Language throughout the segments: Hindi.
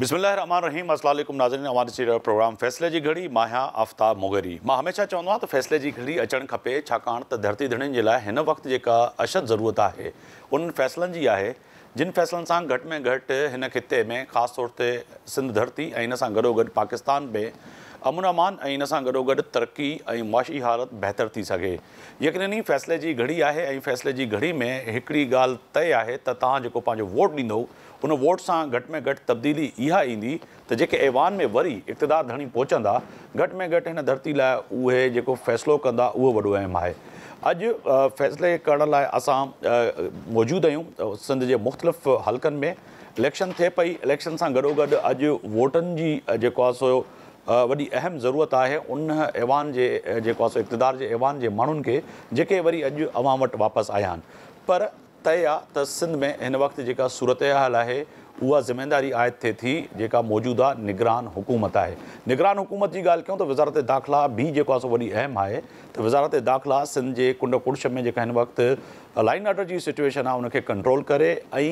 बसमिल्मा रहीम फ़ैसिले जी घड़ी माया आफ़्ता मुगरी मां हमेशह चवंदो आहियां त फ़ैसिले जी घड़ी अचणु खपे छाकाणि त धरती धणी जे लाइ हिन वक़्तु जेका अशद ज़रूरत आहे उन फ़ैसिलनि जी आहे जिन फ़ैसिलनि सां घटि में घटि हिन ख़िते में ख़ासि तौर ते सिंध धरती ऐं हिन सां गॾोगॾु पाकिस्तान में अमूनामान ऐं इन सां गॾोगॾु तरक़ी ऐं मुआशी हालत बहितरु थी सघे यकीनी फ़ैसिले जी घड़ी आहे ऐं फ़ैसिले जी घड़ी में हिकिड़ी ॻाल्हि तय आहे त तव्हां जेको पंहिंजो वोट ॾींदव उन वोट सां घटि में घटि तब्दीली इहा ईंदी त जेके ऐवान में वरी इक़्तदार धणी पहुचंदा घटि में घटि हिन धरती लाइ उहे जेको फ़ैसिलो कंदा उहो वॾो अहम आहे अॼु फ़ैसिले करण लाइ असां मौजूदु आहियूं सिंध जे मुख़्तलिफ़ हलकनि में इलेक्शन थिए पई इलेक्शन सां गॾोगॾु अॼु वोटनि जी जेको आहे सो वॾी अहम ज़रूरत आहे उन ऐवान अहवान जेको आहे सो इक़्तदार जे अहवान जे माण्हुनि खे जेके वरी अॼु अवां वटि वापसि आया आहिनि पर तइ आहे त सिंध में हिन वक़्तु जेका सूरत हाल आहे उहा ज़िमेदारी आयत थिए थी जेका मौजूदा निगरान हुकूमत आहे निगरान हुकूमत जी ॻाल्हि कयूं त वज़ारत दाख़िला बि जेको आहे सो वॾी अहम आहे त वज़ारत दाख़िला सिंध जे कुंड कुर्श में जेका हिन वक़्तु लाइन ऑडर जी सिचुएशन आहे उनखे कंट्रोल करे ऐं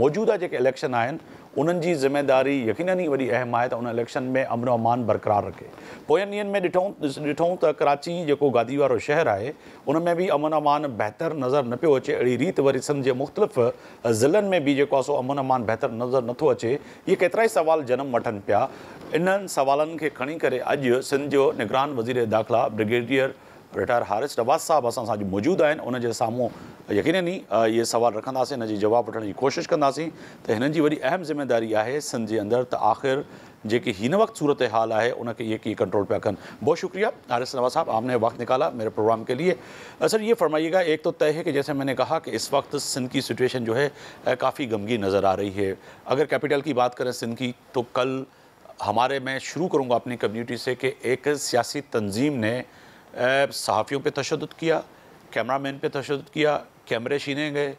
मौजूदा जेके इलेक्शन आहिनि उन्हनि जी ज़िमेदारी यकीनी वरी अहम आहे त उन इलेक्शन में अमन अमान बरक़रार रखे पोयनि ॾींहनि में ॾिठो ॾिठो त कराची जेको गादी वारो शहरु आहे उन में बि अमन अमान बहितर नज़र न पियो अचे अहिड़ी रीति वरी सिंध जे मुख़्तलिफ़ ज़िलनि में बि जेको आहे सो अमन अमान बहितर नज़र नथो अचे इहे केतिरा ई सवाल जनमु वठनि पिया इन्हनि सुवालनि खे खणी करे अॼु सिंध जो निगरान वज़ीर दाख़िला ब्रिगेडियर रिटायर हारिस नवाज़ साहब अस मौजूद अॼु मौजूदु आहिनि उन जे यकीन ही ये सवाल रखा इन जवाब जवाबु वठण जी कोशिशि कंदासीं त अहम जिम्मेदारी है सिंध के अंदर तो आख़िर जी हिन वक्त सूरत हाल है उनके ये की कंट्रोल पे कन बहुत शुक्रिया हारिस नवाज साहब आपने वक्त निकाला मेरे प्रोग्राम के लिए सर ये फरमाइएगा एक तो तय है कि जैसे मैंने कहा कि इस वक्त सिंध की सिचुएशन जो है काफ़ी गमगी नज़र आ रही है अगर कैपिटल की बात करें सिंध की तो कल हमारे मैं शुरू करूँगा अपनी कम्यूनिटी से कि एक सियासी तंजीम ने सहाफ़ियों पे तशद किया कैमरा मैन पर तशद किया कैमरे छीने गए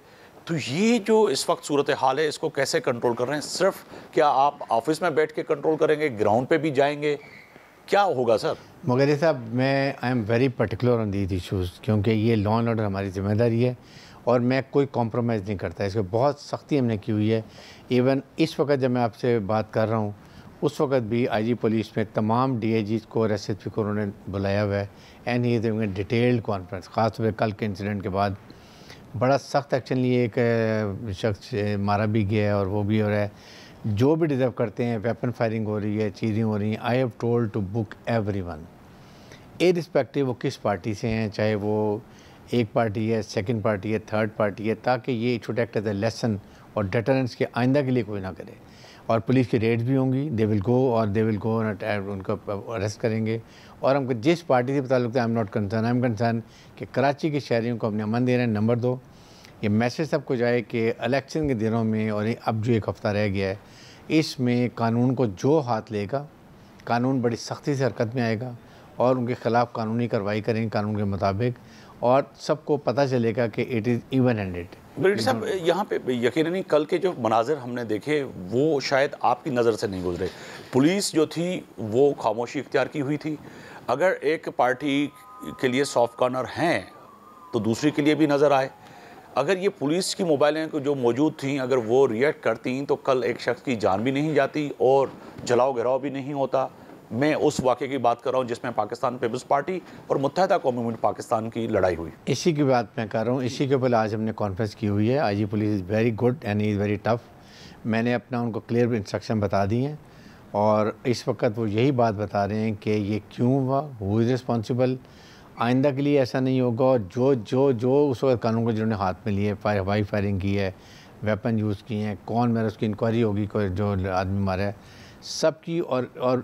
तो ये जो इस वक्त सूरत हाल है इसको कैसे कंट्रोल कर रहे हैं सिर्फ क्या आप ऑफिस में बैठ के कंट्रोल करेंगे ग्राउंड पे भी जाएंगे क्या होगा सर मगर साहब मैं I am very particular on these issues क्योंकि ये लॉ एंड ऑर्डर हमारी जिम्मेदारी है और मैं कोई कॉम्प्रोमाइज़ नहीं करता इसको बहुत सख्ती हमने की हुई है इवन इस वक्त जब मैं आपसे बात कर रहा हूँ उस वक्त भी आईजी पुलिस में तमाम डीआईजी को रेसिड को उन्होंने बुलाया हुआ है and he is detailed conference खासतौर पर कल के इंसिडेंट के बाद बड़ा सख्त एक्शन लिए एक शख्स मारा भी गया है और वो भी हो रहा है जो भी डिजर्व करते हैं वेपन फायरिंग हो रही है चीज़ें हो रही हैं I have told to book everyone a respective वो किस पार्टी से हैं चाहे वो एक पार्टी है सेकेंड पार्टी है थर्ड पार्टी है ताकि ये छोटे एक्ट एज ए लेसन और डेटरेंस के आइंदा के लिए कोई ना करे और पुलिस की रेड्स भी होंगी दे विल गो और दे विल गो उनको अरेस्ट करेंगे और हमको जिस पार्टी से ताल्लुक है I am not concern I am concern कि कराची के शहरीों को अपने अमन दे रहे हैं नंबर दो ये मैसेज सबको जाए कि इलेक्शन के दिनों में और अब जो एक हफ़्ता रह गया है इसमें कानून को जो हाथ लेगा कानून बड़ी सख्ती से हरकत में आएगा और उनके ख़िलाफ़ कानूनी कार्रवाई करेंगे कानून के मुताबिक और सबको पता चलेगा कि इट इज़ इवन हैंडेड बरीड साहब हम्म। यहाँ पे यकीन कल के जो मनाजिर हमने देखे वो शायद आपकी नज़र से नहीं गुजरे पुलिस जो थी वो खामोशी इख्तियार की हुई थी अगर एक पार्टी के लिए सॉफ्ट कॉर्नर हैं तो दूसरी के लिए भी नज़र आए अगर ये पुलिस की मोबाइलें जो मौजूद थी अगर वो रिएक्ट करती तो कल एक शख्स की जान भी नहीं जाती और जलाओ घिराव भी नहीं होता मैं उस वाक़े की बात कर रहा हूँ जिसमें पाकिस्तान पीपल्स पार्टी और मुतहदा कौमी पाकिस्तान की लड़ाई हुई इसी की बात मैं कर रहा हूँ इसी के ऊपर आज हमने कॉन्फ्रेंस की हुई है I G police is very good and is very tough मैंने अपना उनको क्लियर इंस्ट्रक्शन बता दी हैं और इस वक्त वो यही बात बता रहे हैं कि ये क्यों हुआ हु इज़ रिस्पॉन्सिबल आइंदा के लिए ऐसा नहीं होगा और जो जो जो उस वक्त कानून को जिन्होंने हाथ में लिए फायर हवाई फायरिंग की है वेपन यूज़ किए हैं कौन मेरा उसकी इंक्वायरी होगी कोई जो आदमी मारा है सब की और और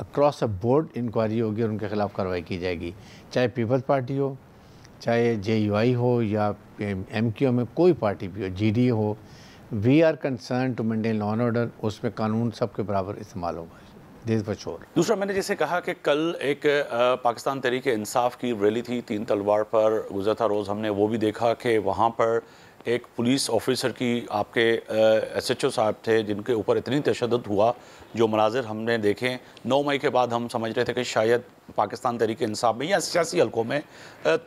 अक्रॉस अ बोर्ड इंक्वायरी होगी और उनके खिलाफ कार्रवाई की जाएगी चाहे पीपल्स पार्टी हो चाहे जे हो या एम में कोई पार्टी भी हो जी हो we are concern to maintain law and order उसमें कानून सबके बराबर इस्तेमाल होगा देश बचोर दूसरा मैंने जैसे कहा कि कल एक पाकिस्तान तरीके इंसाफ की रैली थी तीन तलवार पर था रोज़ हमने वो भी देखा कि वहाँ पर एक पुलिस ऑफिसर की आपके एस एच ओ साहब थे जिनके ऊपर इतनी तशद हुआ जो मनाजिर हमने देखे नौ मई के बाद हम समझ रहे थे कि शायद पाकिस्तान तरीके इंसाफ में या सियासी हलकों में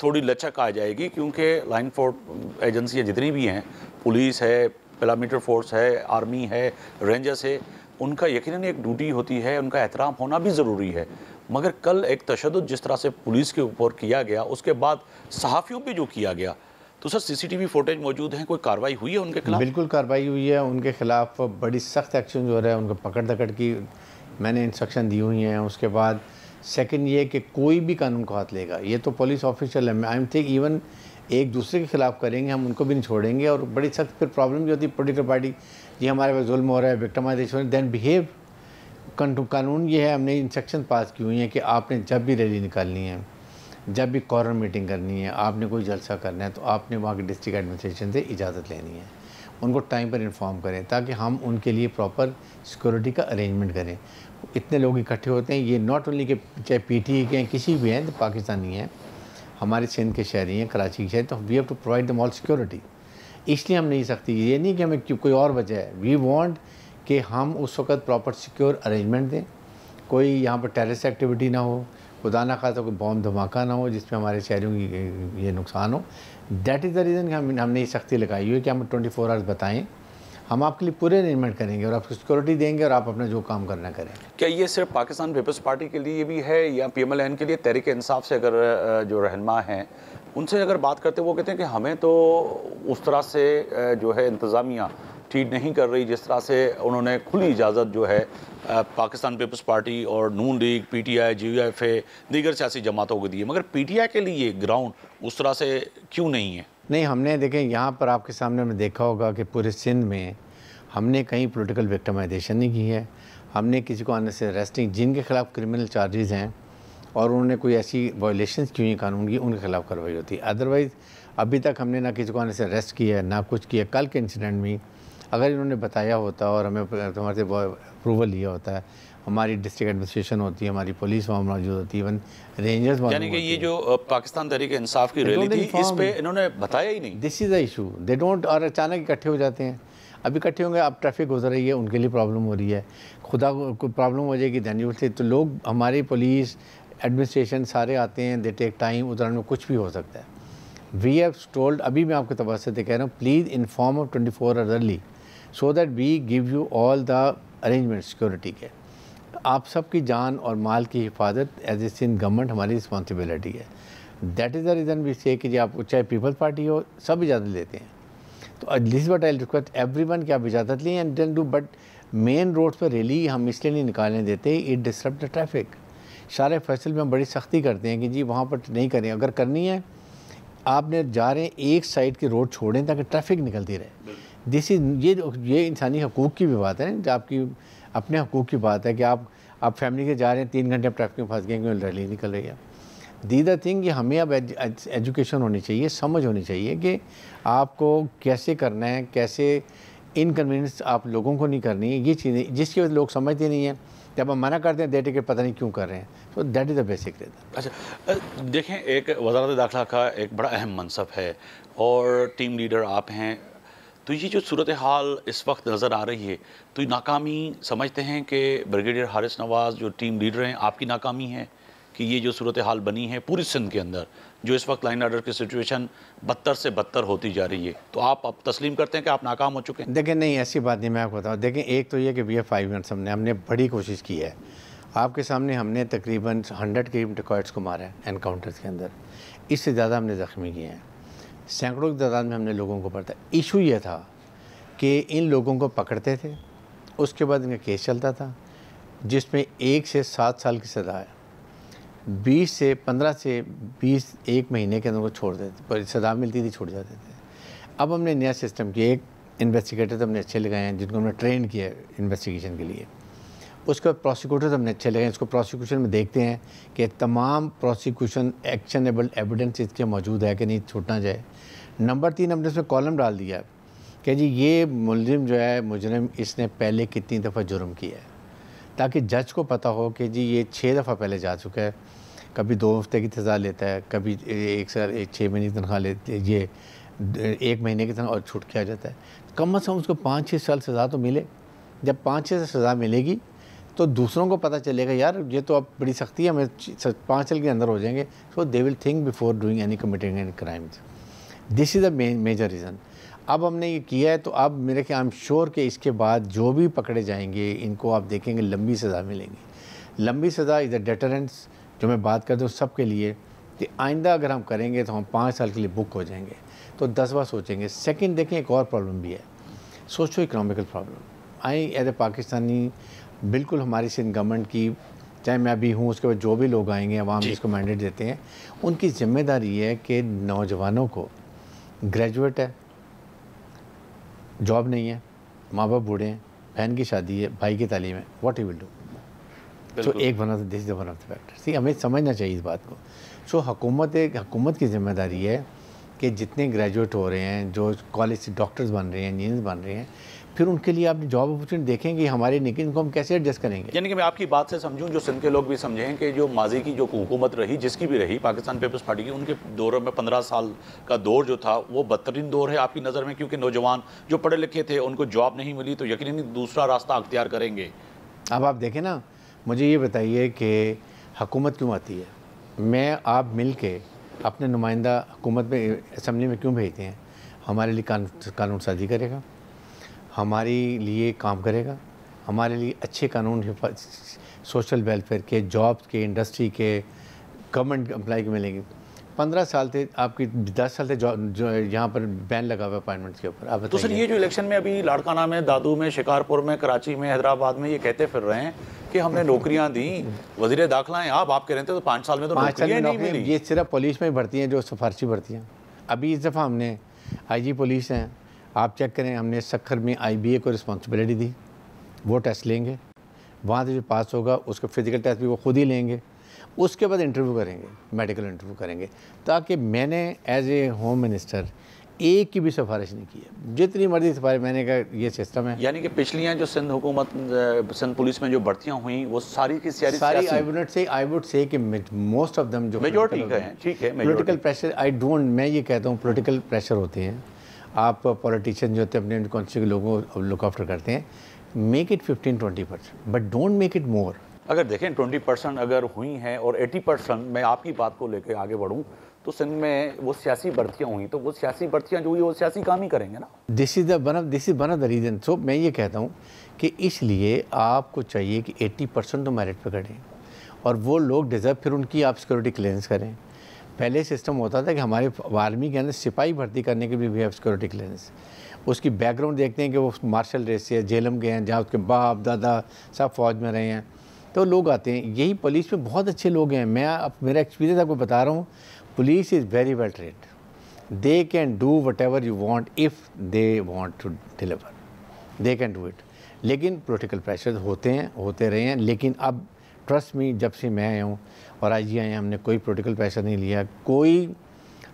थोड़ी लचक आ जाएगी क्योंकि लाइन फोर्स एजेंसियाँ जितनी भी हैं पुलिस है पैरामीटर फोर्स है आर्मी है रेंजर्स है उनका यकीन एक ड्यूटी होती है उनका एहतराम होना भी ज़रूरी है मगर कल एक तशद जिस तरह से पुलिस के ऊपर किया गया उसके बाद सहाफ़ियों पर जो किया गया तो सर सीसीटीवी फुटेज मौजूद हैं कोई कार्रवाई हुई है उनके खिलाफ बिल्कुल कार्रवाई हुई है उनके खिलाफ बड़ी सख्त एक्शन जो है उनको पकड़ धकड़ की मैंने इंस्ट्रक्शन दी हुई हैं उसके बाद सेकंड ये कि कोई भी कानून को हाथ लेगा ये तो पुलिस ऑफिसर है आई एम थिंक इवन एक दूसरे के खिलाफ करेंगे हम उनको भी नहीं छोड़ेंगे और बड़ी सख्त फिर प्रॉब्लम भी होती है पोलिटिकल पार्टी जी हमारे पास जुल्म हो रहा है विक्टमाइजेशन देन बिहेव कानून ये है हमने इंस्ट्रक्शन पास की हुई हैं कि आपने जब भी रैली निकालनी है जब भी कॉर्नर मीटिंग करनी है आपने कोई जलसा करना है तो आपने वहाँ के डिस्ट्रिक्ट एडमिनिस्ट्रेशन से इजाज़त लेनी है उनको टाइम पर इन्फॉर्म करें ताकि हम उनके लिए प्रॉपर सिक्योरिटी का अरेंजमेंट करें इतने लोग इकट्ठे होते हैं ये नॉट ओनली के चाहे पी टी e के हैं किसी भी हैं तो पाकिस्तानी हैं हमारे सिंध के शहरी हैं कराची के शहरी तो we have to provide them all security इसलिए हम नहीं सकते ये नहीं कि हमें कोई और वजह है वी वॉन्ट कि हम उस वक्त प्रॉपर सिक्योर अरेंजमेंट दें कोई यहाँ पर टेरिस एक्टिविटी ना हो खुदा ना खासा कोई बॉम्ब धमाका ना हो जिसमें हमारे शहरों की ये नुकसान हो दैट इज़ द रीज़न हम हमने ये सख्ती लगाई हुई है कि हम ट्वेंटी फोर आवर्स बताएं हम आपके लिए पूरे अरेंजमेंट करेंगे और आपको सिक्योरिटी देंगे और आप अपना जो काम करना करें क्या ये सिर्फ पाकिस्तान पीपल्स पार्टी के लिए भी है या पी एम एल एन के लिए तहरीक इंसाफ से अगर जो रहनमा हैं उनसे अगर बात करते वो कहते हैं कि हमें तो उस तरह से जो है इंतज़ामिया ठीक नहीं कर रही जिस तरह से उन्होंने खुली इजाज़त जो है पाकिस्तान पीपल्स पार्टी और Noon League P T I J U F ए दीगर सियासी जमातों को दी है मगर पी टी आई के लिए ग्राउंड उस तरह से क्यों नहीं है नहीं हमने देखें यहाँ पर आपके सामने में देखा होगा कि पूरे सिंध में हमने कहीं पोलिटिकल विक्टमाइजेशन नहीं की है हमने किसी को आने से अरेस्टिंग जिनके खिलाफ क्रिमिनल चार्जेज़ हैं और उन्होंने कोई ऐसी वायलेशन की हुई कानून की उनके खिलाफ कार्रवाई होती है अदरवाइज़ अभी तक हमने ना किसी को आने से अरेस्ट किया है ना कुछ किया कल के इंसिडेंट में अगर इन्होंने बताया होता और हमें हमारे अप्रूवल लिया होता है हमारी डिस्ट्रिक्ट एडमिनिस्ट्रेशन होती है हमारी पुलिस वहाँ मौजूद होती है इवन रेंजर्स यानी कि ये जो पाकिस्तान तरीके इंसाफ की रैली थी इस पे इन्होंने बताया ही नहीं this is the issue they don't और अचानक इकट्ठे हो जाते हैं अभी इकट्ठे होंगे अब ट्रैफिक गुजर रही है उनके लिए प्रॉब्लम हो रही है खुदा को प्रॉब्लम हो जाएगी यू से तो लोग हमारी पुलिस एडमिनिस्ट्रेशन सारे आते हैं दे टेक टाइम उधर में कुछ भी हो सकता है वी हैव टोल्ड अभी मैं आपको तबादले तो कह रहा हूँ please inform of twenty four early so that we give you all the arrangement security के आप सबकी जान और माल की हिफाजत एज ए सिंध गवर्नमेंट हमारी रिस्पॉन्सिबिलिटी है that is the reason we say कि जी आप चाहे पीपल्स पार्टी हो सब इजाज़त लेते हैं तो this but I request everyone की आप इजाज़त लें and then do but main road पर रैली हम इसलिए नहीं निकालने देते इट डिस्टर्ब द ट्रैफिक सारे फैसल में हम बड़ी सख्ती करते हैं कि जी वहाँ पर नहीं करें अगर करनी है आपने जा रहे हैं एक साइड की रोड छोड़ें ताकि ट्रैफिक निकलती रहे दिस इज ये ये इंसानी हकूक़ की भी बात है जो आपकी अपने हकूक़ की बात है कि आप आप फैमिली के जा रहे हैं तीन घंटे आप ट्रैफिक में फंस गए क्योंकि रैली निकल रही है दीदा थिंग ये हमें अब एज, एज, एजुकेशन होनी चाहिए समझ होनी चाहिए कि आपको कैसे करना है कैसे इनकन्वीनियंस आप लोगों को नहीं करनी है ये चीज़ें जिसकी वजह लोग समझते नहीं हैं जब हम मना करते हैं दे टिकट पता नहीं क्यों कर रहे हैं तो that is the basic reason अच्छा देखें एक वजारत दाखिला का एक बड़ा अहम मनसब है और टीम लीडर आप हैं तो ये जो सूरत हाल इस वक्त नज़र आ रही है तो नाकामी समझते हैं कि ब्रिगेडियर हारिस नवाज़ जो टीम लीडर हैं आपकी नाकामी है कि ये जो सूरत हाल बनी है पूरी सिंध के अंदर जो इस वक्त लाइन आर्डर की सिचुएशन बदतर से बदतर होती जा रही है तो आप अब तस्लीम करते हैं कि आप नाकाम हो चुके हैं देखें नहीं ऐसी बात नहीं मैं आपको बताऊँ देखें एक तो ये कि वी एफ फाइव मिनट्स हमने हमने बड़ी कोशिश की है आपके सामने हमने तकरीबन हंड्रेड के डिकॉइट्स को मारा है एनकाउंटर्स के अंदर इससे ज़्यादा हमने ज़ख्मी किए हैं सैकड़ों की तादाद में हमने लोगों को पढ़ता इशू यह था कि इन लोगों को पकड़ते थे उसके बाद इनका केस चलता था जिसमें एक से सात साल की सजा है बीस से पंद्रह से बीस एक महीने के अंदर को छोड़ देते पर सजा मिलती थी छोड़ जाते थे अब हमने नया सिस्टम किया एक इन्वेस्टिगेटर तो हमने अच्छे लगाए हैं जिनको हमने ट्रेन किया है इन्वेस्टिगेशन के लिए उसके बाद प्रोसिक्यूटर तो हमने अच्छे लगे इसको प्रोसिक्यूशन में देखते हैं कि तमाम प्रोसिक्यूशन एक्शनेबल एविडेंस इसके मौजूद है कि नहीं छूटना जाए नंबर तीन हमने उसमें कॉलम डाल दिया कि जी ये मुलजिम जो है मुजरम इसने पहले कितनी दफ़ा जुर्म किया है ताकि जज को पता हो कि जी ये छः दफ़ा पहले जा चुका है कभी दो हफ्ते की सज़ा लेता है कभी एक साल एक छः महीने की तनख्वाह लेते ये एक महीने की तनख्वाह और छूट किया जाता है कम अज़ कम उसको पाँच छः साल सज़ा तो मिले जब पाँच छः साल सज़ा मिलेगी तो दूसरों को पता चलेगा यार ये तो अब बड़ी सख्ती है हमें पाँच साल के अंदर हो जाएंगे so they will think before doing any committing any crimes this is the major reason अब हमने ये किया है तो अब मेरे ख्याल आई एम श्योर कि इसके बाद जो भी पकड़े जाएंगे इनको आप देखेंगे लंबी सज़ा मिलेंगी लंबी सज़ा इज़ अ डेटरेंट्स जो मैं बात करता हूँ सब के लिए कि आइंदा अगर हम करेंगे तो हम पाँच साल के लिए बुक हो जाएंगे तो दस बार सोचेंगे सेकेंड देखें एक और प्रॉब्लम भी है socio economical problem I as a Pakistani बिल्कुल हमारी सिंध गवर्नमेंट की चाहे मैं अभी हूँ उसके बाद जो भी लोग आएंगे अवाम जिसको मैंडेट देते हैं उनकी जिम्मेदारी है कि नौजवानों को ग्रेजुएट है जॉब नहीं है माँ बाप बूढ़े हैं बहन की शादी है भाई की तालीम है what you will do so एक one of this is one of the factor सी हमें समझना चाहिए इस बात को सो so, एक हकूमत की जिम्मेदारी है कि जितने ग्रेजुएट हो रहे हैं जो कॉलेज से डॉक्टर्स बन रहे हैं इंजीनियर्स बन रहे हैं फिर उनके लिए आप जॉब अपॉर्चुनिटी देखेंगे हमारे निकिन को हम कैसे एडजस्ट करेंगे यानी कि मैं आपकी बात से समझूं जो सिंध के लोग भी समझें कि जो माजी की जो हुकूमत रही जिसकी भी रही पाकिस्तान पीपल्स पार्टी की उनके दौरों में पंद्रह साल का दौर जो था वो बदतरीन दौर है आपकी नज़र में क्योंकि नौजवान जो पढ़े लिखे थे उनको जॉब नहीं मिली तो यकीन दूसरा रास्ता अख्तियार करेंगे अब आप देखें ना मुझे ये बताइए कि हकूमत क्यों आती है मैं आप मिल के अपने नुमाइंदा हुकूमत में असम्बली में क्यों भेजते हैं हमारे लिए कानून साजी करेगा हमारे लिए काम करेगा हमारे लिए अच्छे कानून सोशल वेलफेयर के जॉब के इंडस्ट्री के गवर्नमेंट अप्लाई के मिलेंगे पंद्रह साल थे आपकी दस साल से जो यहाँ पर बैन लगा हुआ अपॉइंटमेंट्स के ऊपर तो सर ये जो इलेक्शन में अभी लाड़काना में दादू में शिकारपुर में कराची में हैदराबाद में ये कहते फिर रहे हैं कि हमने अच्छा। नौकरियाँ दी वजीर दाखिला हैं आप आप कह रहे थे तो पाँच साल में तो पाँच साल में नौकरी ये सिर्फ पुलिस में ही भर्ती हैं जो सिफारशी भर्ती हैं अभी इस दफ़ा हमने आई जी पुलिस हैं आप चेक करें हमने सखर में आईबीए को रिस्पॉन्सिबिलिटी दी वो टेस्ट लेंगे वहाँ से जो पास होगा उसका फिज़िकल टेस्ट भी वो खुद ही लेंगे उसके बाद इंटरव्यू करेंगे मेडिकल इंटरव्यू करेंगे ताकि मैंने एज ए होम मिनिस्टर एक की भी सिफारिश नहीं की है जितनी मर्जी सिफारिश मैंने कहा ये सिस्टम है यानी कि पिछलियाँ जो सिंध हुकूमत सिंध पुलिस में जो भर्तियाँ हुई वो सारी की सारी सारी आई वुड से आई वुड से कि मोस्ट ऑफ दम जो मेजोरिटी का है ठीक है पॉलिटिकल प्रेशर आई डोंट मैं ये कहता हूँ पॉलिटिकल प्रेशर होते हैं आप पॉलिटिशियन जो होते हैं अपने कॉन्स्टिट्यूं लोगों को लुक आफ्टर करते हैं make it fifteen twenty percent but don't make it more अगर देखें ट्वेंटी परसेंट अगर हुई हैं और एटी परसेंट मैं आपकी बात को लेकर आगे बढ़ूँ तो सिंध में वो सियासी भर्तियाँ हुई तो वो सियासी भर्तियाँ जो हुई वो सियासी काम ही करेंगे ना this is of this is one of the reason so मैं ये कहता हूँ कि इसलिए आपको चाहिए कि एट्टी परसेंट तो मेरिट पर करें और वो लोग डिज़र्व फिर उनकी आप सिक्योरिटी क्लियरेंस करें पहले सिस्टम होता था कि हमारे आर्मी के अंदर सिपाही भर्ती करने के लिए भी है सिक्योरिटी क्लियरेंस उसकी बैकग्राउंड देखते हैं कि वो मार्शल रेस से जेलम गए हैं जहाँ उसके बाप दादा सब फौज में रहे हैं तो लोग आते हैं यही पुलिस में बहुत अच्छे लोग हैं मैं अब मेरा एक्सपीरियंस आपको बता रहा हूँ police is very well trained they can do whatever you want if they want to deliver they can do it लेकिन पोलिटिकल प्रेशर होते हैं होते रहे हैं लेकिन अब ट्रस्ट में जब से मैं आया हूँ और आज ये हमने कोई पोलिटिकल पैसा नहीं लिया कोई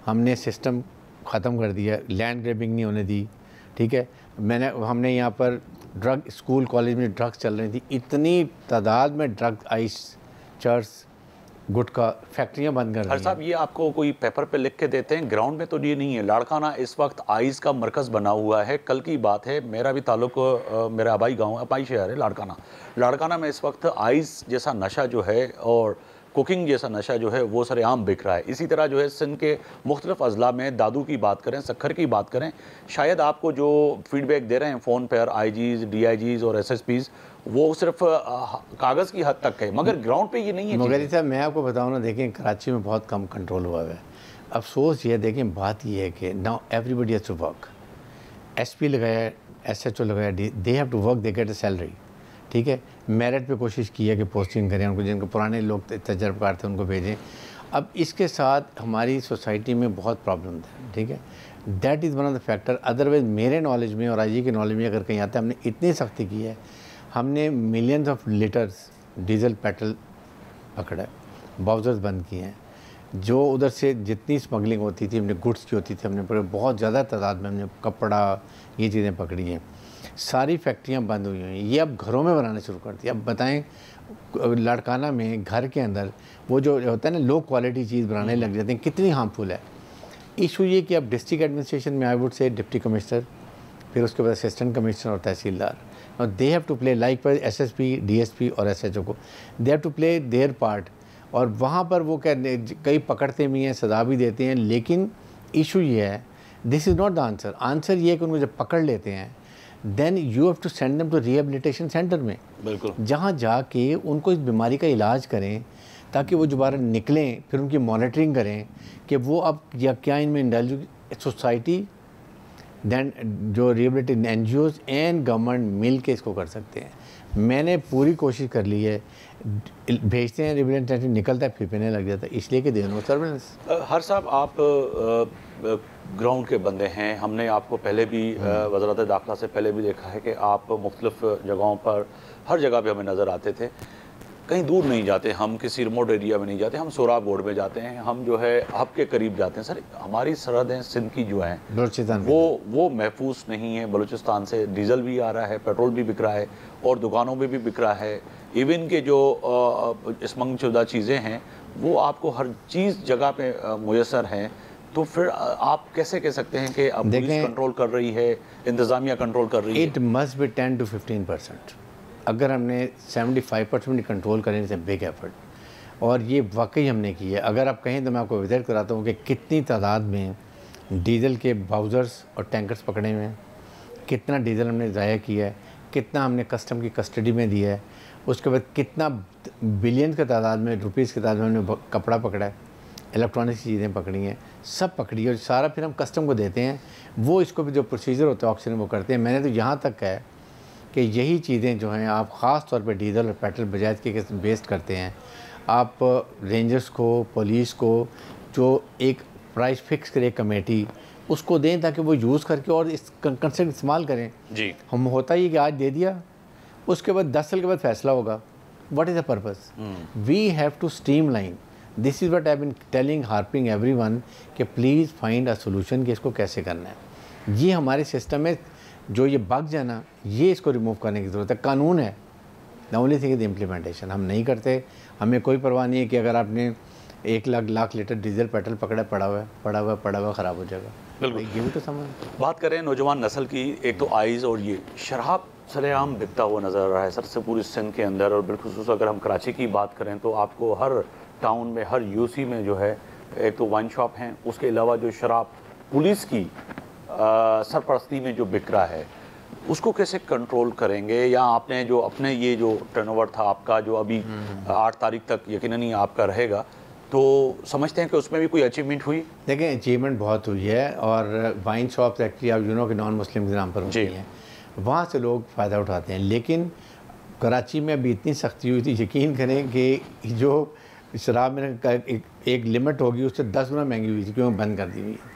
हमने सिस्टम ख़त्म कर दिया लैंड ग्रेबिंग नहीं होने दी ठीक है मैंने हमने यहाँ पर ड्रग स्कूल कॉलेज में ड्रग्स चल रही थी इतनी तादाद में ड्रग आइस चर्च गुटखा फैक्ट्रियाँ बंद कर साहब ये आपको कोई पेपर पे लिख के देते हैं ग्राउंड में तो ये नहीं है लाड़काना इस वक्त आइस का मरकज़ बना हुआ है कल की बात है मेरा भी ताल्लुक मेरा आबाई गांव है शहर है लाड़काना लाड़काना में इस वक्त आइस जैसा नशा जो है और कुकिंग जैसा नशा जो है वो सरेआम बिक रहा है इसी तरह जो है सिंध के मुख्तलिफ अजला में दादू की बात करें सखर की बात करें शायद आपको जो फीडबैक दे रहे हैं फ़ोन पर आई जीज़ डी आई जीज़ और एस एस पीज़ वो सिर्फ कागज़ की हद तक है मगर ग्राउंड पर ये नहीं है साहब मैं आपको बताऊँ ना देखें कराची में बहुत कम कंट्रोल हुआ है अफसोस ये देखें बात यह है कि now everybody has to work S P लगाया एस एच ओ लगाया they have to work they get a salary ठीक है मेरिट पे कोशिश की है कि पोस्टिंग करें उनको जिनके पुराने लोग तजर्बकार थे उनको भेजें अब इसके साथ हमारी सोसाइटी में बहुत प्रॉब्लम था ठीक है that is one of the factor otherwise मेरे नॉलेज में और आई जी के नॉलेज में अगर कहीं आता है हमने इतनी सख्ती की है हमने millions of liters diesel petrol पकड़ा बाउजर्स बंद किए हैं जो उधर से जितनी स्मगलिंग होती थी हमने गुड्स की होती थी हमने बहुत ज़्यादा तादाद में हमने कपड़ा ये चीज़ें पकड़ी हैं सारी फैक्ट्रियाँ बंद हुई हुई हैं ये अब घरों में बनाना शुरू कर दिया अब बताएं लड़काना में घर के अंदर वो जो होता है ना लो क्वालिटी चीज़ बनाने लग जाते हैं कितनी हार्मफुल है इशू ये कि अब डिस्ट्रिक्ट एडमिनिस्ट्रेशन में I would say deputy commissioner फिर उसके बाद असिस्टेंट कमिश्नर और तहसीलदार और they have to play like पर S S P D S P और एस एच ओ को they have to play their part और वहाँ पर वो क्या कई पकड़ते भी हैं सजा भी देते हैं लेकिन इशू ये है this is not the answer answer ये है कि उनको जब पकड़ लेते हैं then you have to send them to rehabilitation centre में बिल्कुल जहाँ जाके उनको इस बीमारी का इलाज करें ताकि वो दोबारा निकलें फिर उनकी मॉनिटरिंग करें कि वो अब या क्या इनमें इंडल सोसाइटी दैन जो rehabilitation N G Os and government मिल के इसको कर सकते हैं मैंने पूरी कोशिश कर ली है भेजते हैं रिहेबिलिटेशन निकलता है फिर पीने लग जाता है इसलिए कि दे नो सर्वेलेंस हर साहब आप आ, आ, ग्राउंड के बंदे हैं हमने आपको पहले भी हम्म। वजारत दाखिला से पहले भी देखा है कि आप मुख्तफ जगहों पर हर जगह पर हमें नज़र आते थे कहीं दूर नहीं जाते हम किसी रिमोट एरिया में नहीं जाते हम सोराब बोर्ड में जाते हैं हम जो है हब के करीब जाते हैं सर हमारी सरहदें सिंध की जो है बलोचिस्तान वो वो महफूज नहीं है बलूचिस्तान से डीजल भी आ रहा है पेट्रोल भी बिक रहा है और दुकानों में भी बिक रहा है इवन के जो स्मंग चीज़ें हैं वो आपको हर चीज़ जगह पर मैसर हैं तो फिर आप कैसे कह सकते हैं कि अब पुलिस कंट्रोल कर रही है इंतज़ामिया कंट्रोल कर रही है it must be ten to fifteen percent अगर हमने सेवेंटी फाइव परसेंट कंट्रोल करें इसे बिग एफर्ट और ये वाकई हमने की है अगर आप कहें तो मैं आपको विजिट कराता हूँ कि कितनी तादाद में डीजल के बाउजर्स और टैंकर्स पकड़े हुए हैं कितना डीजल हमने ज़ाया किया है कितना हमने कस्टम की कस्टडी में दिया है उसके बाद कितना बिलियन की तादाद में रुपीस की तादाद में हमने कपड़ा पकड़ा है इलेक्ट्रॉनिक चीज़ें पकड़ी हैं सब पकड़ी और सारा फिर हम कस्टम को देते हैं वो इसको भी जो प्रोसीजर होता है ऑक्सीजन वो करते हैं मैंने तो यहाँ तक कहा है कि यही चीज़ें जो हैं आप ख़ास तौर पे डीजल और पेट्रोल बजाज के किस्म वेस्ट करते हैं आप रेंजर्स को पुलिस को जो एक प्राइस फिक्स करे कमेटी उसको दें ताकि वो यूज़ करके और इस कंसेंट इस्तेमाल करें जी हम होता ही कि आज दे दिया उसके बाद दस साल के बाद फैसला होगा what is the purpose we have to streamline this is what I been telling harping everyone कि प्लीज़ फाइंड अ सोलूशन कि इसको कैसे करना है ये हमारे सिस्टम में जो ये बग्स है ना ये इसको रिमूव करने की ज़रूरत है कानून है the only thing is implementation हम नहीं करते हमें कोई परवाह नहीं है कि अगर आपने एक lakh lakh liter diesel petrol पकड़ा पड़ा हुआ है पड़ा हुआ पड़ा हुआ ख़राब हो जाएगा बिल्कुल ये भी तो समझ बात करें नौजवान नस्ल की एक तो आइज़ और ये शराब सरेआम बिकता हुआ नज़र आ रहा है सर से पूरी सिंध के अंदर और बिलखसूस अगर हम कराची की बात करें तो आपको हर टाउन में हर यूसी में जो है एक तो वाइन शॉप हैं उसके अलावा जो शराब पुलिस की सरपरस्ती में जो बिक रहा है उसको कैसे कंट्रोल करेंगे या आपने जो अपने ये जो टर्नओवर था आपका जो अभी हम्म, हम्म, हम्म। आठ तारीख तक यकीनन ही आपका रहेगा तो समझते हैं कि उसमें भी कोई अचीवमेंट हुई देखें अचीवमेंट बहुत हुई है और वाइन शॉप एक्चुअली आप यूनो के नॉन मुस्लिम के नाम पर होती हैं वहाँ से लोग फ़ायदा उठाते हैं लेकिन कराची में अभी इतनी सख्ती हुई थी यकीन करें कि जो शराब में एक, एक लिमिट होगी उससे दस गुना महंगी हुई थी क्योंकि बंद कर दी हुई है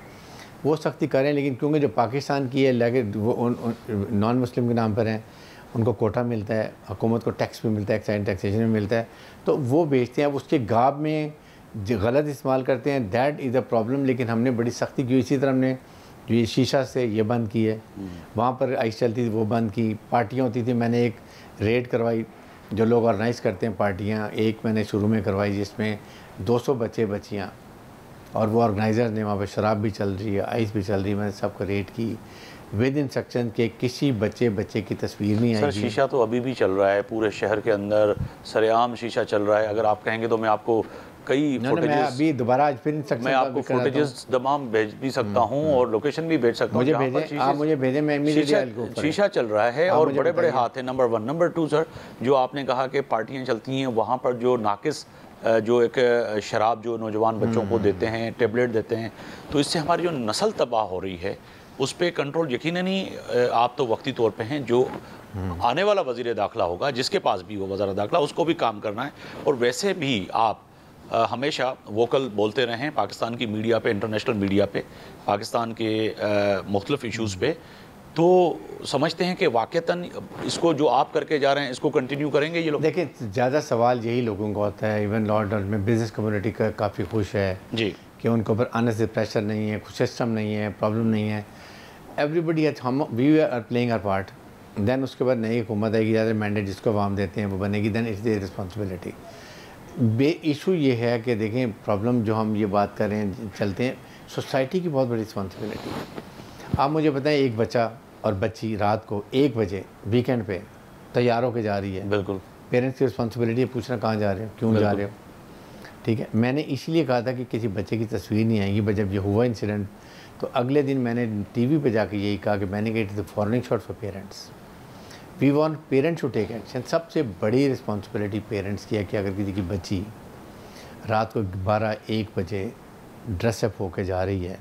वो सख्ती करें लेकिन क्योंकि जो पाकिस्तान की है लगे वो नॉन मुस्लिम के नाम पर हैं उनको कोटा मिलता है हुकूमत को टैक्स भी मिलता है एक्साइज टैक्सेशन भी मिलता है तो वो बेचते हैं अब उसके गाब में गलत इस्तेमाल करते हैं दैट इज़ अ प्रॉब्लम लेकिन हमने बड़ी सख्ती की इसी तरह हमने जो ये शीशा से ये बंद की है हम्म। वहाँ पर आइस चलती थी वो बंद की पार्टियाँ होती थी मैंने एक रेड करवाई जो लोग ऑर्गेनाइज़ करते हैं पार्टियाँ एक मैंने शुरू में करवाई जिसमें 200 बच्चे बच्चियाँ और वो ऑर्गेनाइज़र ने वहाँ पर शराब भी चल रही है आइस भी चल रही है मैंने सबको रेट की विद इन सेक्शन के किसी बच्चे बच्चे की तस्वीर नहीं आई शीशा तो अभी भी चल रहा है पूरे शहर के अंदर सरेआम शीशा चल रहा है अगर आप कहेंगे तो मैं आपको कई मैं अभी दोबारा फिर सकता मैं आपको फोटेजेस तमाम भेज भी सकता हम्म, हूँ हम्म। और लोकेशन भी भेज सकता हूँ मुझे भेजें आप हाँ, मुझे भेजें मैं शीशा शीशा चल रहा है हाँ, और बड़े बड़े हाथ हैं number one number two sir जो आपने कहा कि पार्टियाँ चलती हैं वहाँ पर जो नाकिस जो एक शराब जो नौजवान हम्म, बच्चों को देते हैं टेबलेट देते हैं तो इससे हमारी जो नस्ल तबाह हो रही है उस पर कंट्रोल यकीन नहीं आप तो वक्ती तौर पर हैं जो आने वाला वजीर दाखिला होगा जिसके पास भी वो वजारा दाखिला उसको भी काम करना है और वैसे भी आप हमेशा वोकल बोलते रहें पाकिस्तान की मीडिया पे इंटरनेशनल मीडिया पे पाकिस्तान के मुख्तलिफ इशूज़ पे तो समझते हैं कि वाक़ता इसको जो आप करके जा रहे हैं इसको कंटिन्यू करेंगे ये लोग देखिए ज़्यादा सवाल यही लोगों को होता है इवन लॉन्डन में बिज़नेस कम्यूनिटी का काफ़ी खुश है जी कि उनके ऊपर आने से प्रेशर नहीं है कुछ सिस्टम नहीं है प्रॉब्लम नहीं है एवरीबडी एट हम we are playing our part then उसके बाद नई हुकूमत आएगी ज़्यादा मैंडेट जिसको वाम देते हैं वो बनेगी दैन इट्स द रिस्पॉन्सिबिलिटी बे इशू ये है कि देखें प्रॉब्लम जो हम ये बात कर रहे हैं चलते हैं सोसाइटी की बहुत बड़ी रिस्पॉन्सिबिलिटी है आप मुझे बताएं एक बच्चा और बच्ची रात को एक बजे वीकेंड पे तैयार होकर जा रही है बिल्कुल पेरेंट्स की रिस्पॉन्सिबिलिटी है पूछना कहाँ जा रहे हो क्यों जा रहे हो ठीक है मैंने इसीलिए कहा था कि किसी बच्चे की तस्वीर नहीं आएगी बट जब ये हुआ इंसिडेंट तो अगले दिन मैंने टीवी पे जाके यही कहा कि मैंने कहा it is the forewarning shot for parents we want parents to take action सबसे बड़ी रिस्पॉन्सिबिलिटी पेरेंट्स की है कि अगर किसी की बच्ची रात को बारह एक बजे ड्रेसअप होकर जा रही है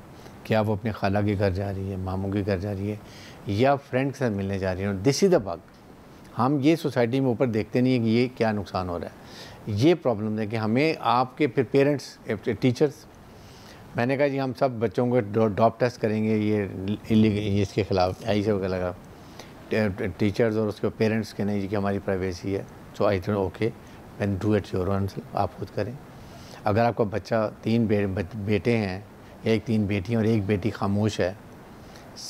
क्या वो अपने खाला के घर जा रही है मामों के घर जा रही है या फ्रेंड के साथ मिलने जा रही है और दिस इज़ द बग हम ये सोसाइटी में ऊपर देखते नहीं है कि ये क्या नुकसान हो रहा है ये प्रॉब्लम है कि हमें आपके फिर पेरेंट्स टीचर्स मैंने कहा जी हम सब बच्चों को डॉप टेस्ट करेंगे ये ये इसके ख़िलाफ़ आई से वगैरह टीचर्स uh, और उसके पेरेंट्स के नहीं कि हमारी प्राइवेसी है so I think okay when do it your one आप खुद करें अगर आपका बच्चा तीन बे, बेटे हैं एक तीन बेटियाँ और एक बेटी खामोश है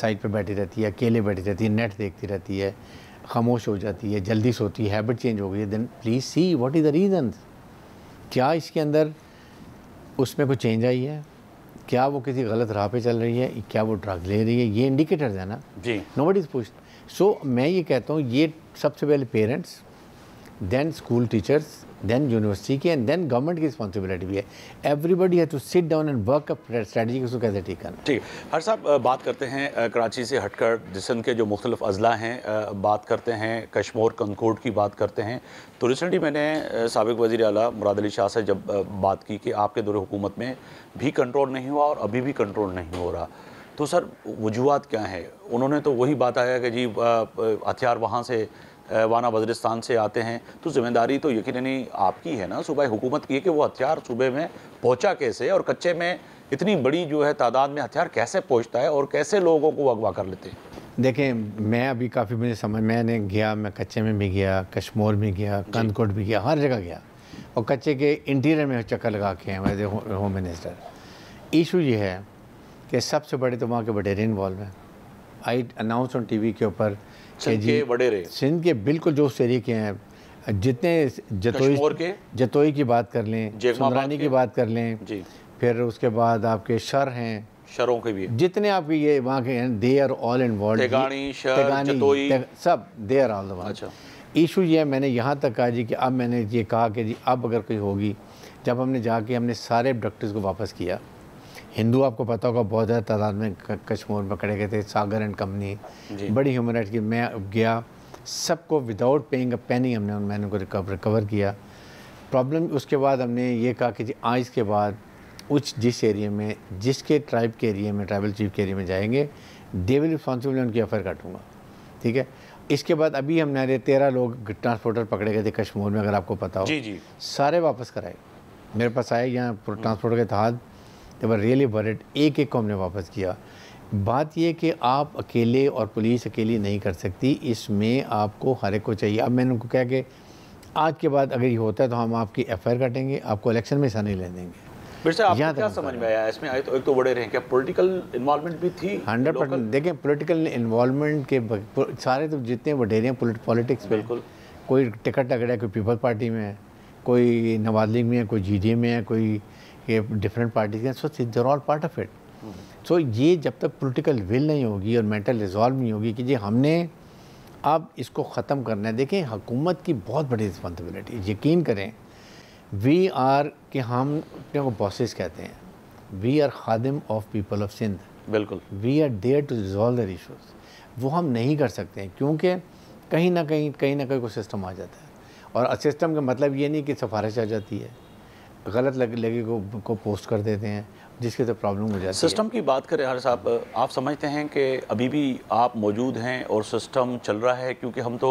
साइड पर बैठी रहती है अकेले बैठी रहती है नेट देखती रहती है खामोश हो जाती है जल्दी सोती है हैबिट चेंज हो गई है then please see what is the reason क्या इसके अंदर उसमें कोई चेंज आई है क्या वो किसी गलत राह पे चल रही है क्या वो ड्रग ले रही है ये इंडिकेटर है ना जी नो बट इज़ पुस्ट सो so, मैं ये कहता हूँ ये सबसे पहले parents then school teachers then university की एंड देन गवर्नमेंट की रिस्पॉन्सिबिलिटी भी है एवरीबडी है to sit down and work up strategy उसको कैसे ठीक करना ठीक हर साहब बात करते हैं कराची से हटकर जिसम के जो मुख्तलिफ अजला हैं बात करते हैं कश्मोर कनकोट की बात करते हैं तो रिसेंटली मैंने सबक वजी अला मुराद अली शाह से जब बात की कि आपके दौर हुकूमत में भी कंट्रोल नहीं हुआ और अभी भी कंट्रोल नहीं हो रहा तो सर वजूहत क्या है उन्होंने तो वही बात आया कि जी हथियार वहाँ से वाना वजरिस्तान से आते हैं तो जिम्मेदारी तो यकीन आपकी है ना सुबह हुकूमत की है कि वो हथियार सुबह में पहुँचा कैसे और कच्चे में इतनी बड़ी जो है तादाद में हथियार कैसे पहुँचता है और कैसे लोगों को अगवा कर लेते हैं देखें मैं अभी काफ़ी मुझे समझ मैंने गया मैं कच्चे में भी गया कश्मोर में गया कंदकोट भी गया हर जगह गया और कच्चे के इंटीरियर में चक्कर लगा के हैं as a home minister issue ये है कि सबसे बड़े तो वहाँ के बडेरे इन्वॉल्व हैं आई अनाउंस ऑन टीवी के ऊपर बडेरे सिंध के बिल्कुल जो उस एरिए के हैं जितने जतोई जतोई की बात कर लें सुंदरानी की बात कर लें फिर उसके बाद आपके शर हैं शरों के भी जितने आप ये वहाँ के हैं दे आर ऑल इन्वॉल्व सब दे आर ऑल अच्छा इशू ये है मैंने यहाँ तक कहा जी कि अब मैंने ये कहा कि जी अब अगर कोई होगी जब हमने जाके हमने सारे डॉक्टर्स को वापस किया हिंदू आपको पता होगा बहुत ज़्यादा तादाद में कश्मीर पकड़े गए थे सागर एंड कंपनी बड़ी ह्यूमन राइट की मैं गया सबको विदाउट पेइंग अ पेनी हमने मैंने उनको रिकवर रिकवर किया प्रॉब्लम उसके बाद हमने ये कहा कि जी आज के बाद उस जिस एरिए में जिसके ट्राइब के एरिए में ट्राइबल चीफ के एरिए में जाएंगे डेविल रिस्पॉन्सिबल उनकी एफ काटूँगा ठीक है इसके बाद अभी हमने तेरह लोग ट्रांसपोर्टर पकड़े गए थे कश्मीर में अगर आपको पता हो जी जी सारे वापस कराए मेरे पास आए यहाँ ट्रांसपोर्टर के तहत दे वर रियली वर्ड एक एक को हमने वापस किया बात यह कि आप अकेले और पुलिस अकेली नहीं कर सकती इसमें आपको हर एक को चाहिए अब मैंने उनको कहा कि आज के बाद अगर ये होता है तो हम आपकी एफ आई काटेंगे आपको इलेक्शन में हिस्सा नहीं ले देंगे आपको क्या समझ में आया इसमें आए तो एक तो बड़े रहे क्या पॉलिटिकल इन्वॉल्वमेंट भी थी हंड्रेड परसेंट देखें पोलिटिकल इन्वॉल्वमेंट के सारे तो जितने वडेरे हैं पॉलिटिक्स बिल्कुल कोई टिकट लग रहा है कोई पीपल पार्टी में है कोई नवाज लीग में है कोई जी में है कोई के different parties so there all part of it so ये जब तक पोलिटिकल विल नहीं होगी और मेंटल रिजॉल्व नहीं होगी कि जी हमने अब इसको ख़त्म करना है देखें हुकूमत की बहुत बड़ी रिस्पॉन्सिबिलिटी यकीन करें वी आर कि हम अपने को बॉसेस कहते हैं वी आर खादिम ऑफ पीपल ऑफ सिंध बिल्कुल we are there to resolve their issues वो हम नहीं कर सकते हैं क्योंकि कहीं ना कहीं कहीं ना कहीं कोई सिस्टम आ जाता है और सिस्टम का मतलब ये नहीं कि सिफारिश आ जाती है गलत लगे लगे को, को पोस्ट कर देते हैं जिसके तो प्रॉब्लम हो जाती है सिस्टम की बात करें हर साहब आप समझते हैं कि अभी भी आप मौजूद हैं और सिस्टम चल रहा है क्योंकि हम तो